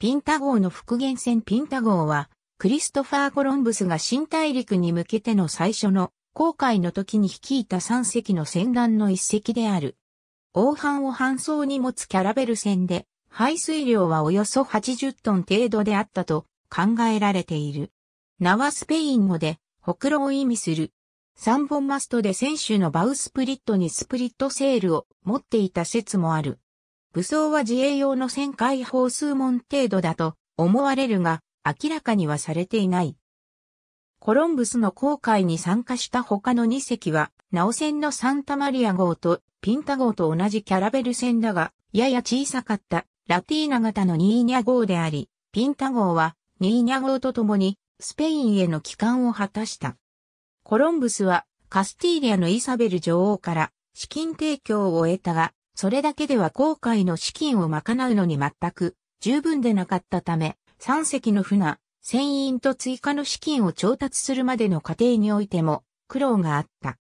ピンタ号の復元船ピンタ号は、クリストファー・コロンブスが新大陸に向けての最初の航海の時に率いた3隻の船団の1隻である。王藩を搬送に持つキャラベル船で、排水量はおよそ80トン程度であったと考えられている。名はスペイン語で、ほくろを意味する。3本マストで選手のバウスプリットにスプリットセールを持っていた説もある。武装は自衛用の旋回砲数門程度だと思われるが、明らかにはされていない。コロンブスの航海に参加した他の2隻は、ナオ船のサンタマリア号とピンタ号と同じキャラベル船だが、やや小さかったラティーナ型のニーニャ号であり、ピンタ号はニーニャ号と共にスペインへの帰還を果たした。コロンブスはカスティーリアのイサベル女王から資金提供を得たが、それだけでは航海の資金を賄うのに全く十分でなかったため、3隻の船、船員と追加の資金を調達するまでの過程においても苦労があった。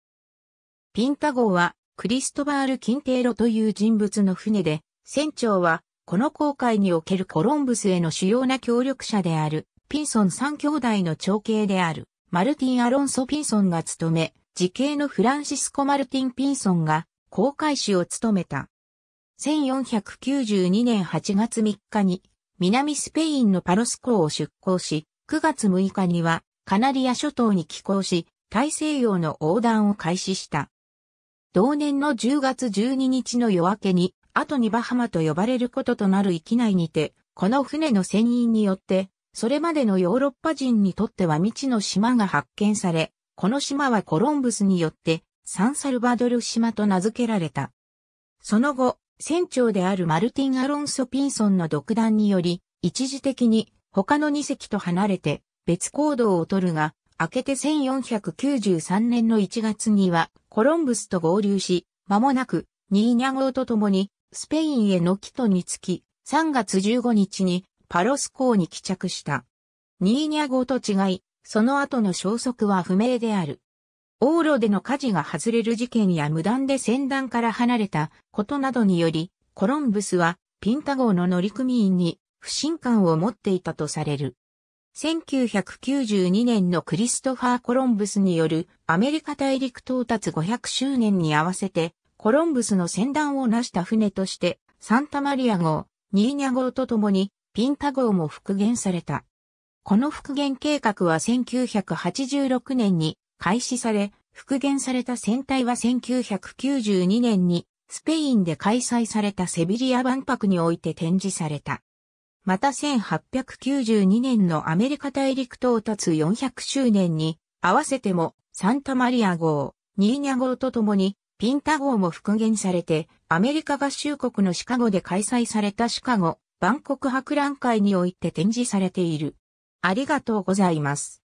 ピンタ号はクリストバール・キンテーロという人物の船で、船長はこの航海におけるコロンブスへの主要な協力者であるピンソン3兄弟の長兄であるマルティン・アロンソ・ピンソンが務め、時系のフランシスコ・マルティン・ピンソンが航海士を務めた。1492年8月3日に南スペインのパロス港を出港し、9月6日にはカナリア諸島に寄港し、大西洋の横断を開始した。同年の10月12日の夜明けに、後にバハマと呼ばれることとなる域内にて、この船の船員によって、それまでのヨーロッパ人にとっては未知の島が発見され、この島はコロンブスによってサンサルバドル島と名付けられた。その後、船長であるマルティン・アロンソ・ピンソンの独断により、一時的に他の2隻と離れて別行動を取るが、明けて1493年の1月にはコロンブスと合流し、間もなくニーニャ号と共にスペインへの帰途につき、3月15日にパロス港に帰着した。ニーニャ号と違い、その後の消息は不明である。往路での火事が外れる事件や無断で船団から離れたことなどにより、コロンブスはピンタ号の乗組員に不信感を持っていたとされる。1992年のクリストファー・コロンブスによるアメリカ大陸到達500周年に合わせて、コロンブスの船団を成した船として、サンタマリア号、ニーニャ号とともに、ピンタ号も復元された。この復元計画は1986年に開始され、復元された船体は1992年にスペインで開催されたセビリア万博において展示された。また1892年のアメリカ大陸到達400周年に合わせてもサンタマリア号、ニーニャ号とともにピンタ号も復元されてアメリカ合衆国のシカゴで開催されたシカゴ万国博覧会において展示されている。ありがとうございます。